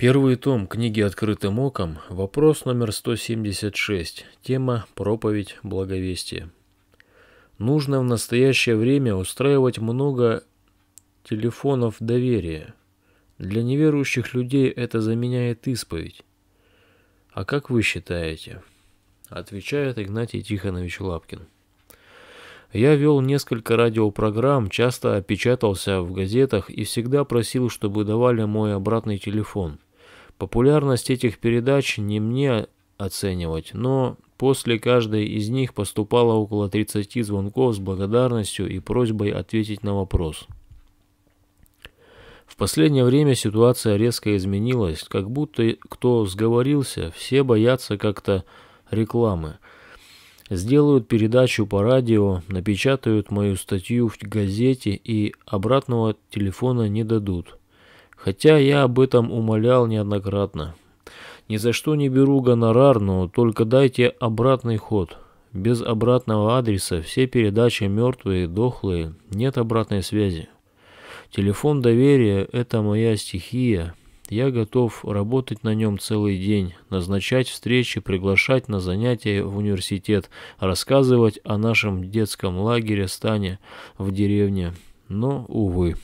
Первый том книги «Открытым оком», вопрос номер 176, тема «Проповедь благовестия». Нужно в настоящее время устраивать много телефонов доверия. Для неверующих людей это заменяет исповедь. А как вы считаете? Отвечает Игнатий Тихонович Лапкин. Я вел несколько радиопрограмм, часто опечатался в газетах и всегда просил, чтобы давали мой обратный телефон – Популярность этих передач не мне оценивать, но после каждой из них поступало около 30 звонков с благодарностью и просьбой ответить на вопрос. В последнее время ситуация резко изменилась, как будто кто сговорился, все боятся как-то рекламы. Сделают передачу по радио, напечатают мою статью в газете и обратного телефона не дадут хотя я об этом умолял неоднократно. Ни за что не беру гонорар, но только дайте обратный ход. Без обратного адреса все передачи мертвые, дохлые, нет обратной связи. Телефон доверия – это моя стихия. Я готов работать на нем целый день, назначать встречи, приглашать на занятия в университет, рассказывать о нашем детском лагере Стане в деревне. Но, увы.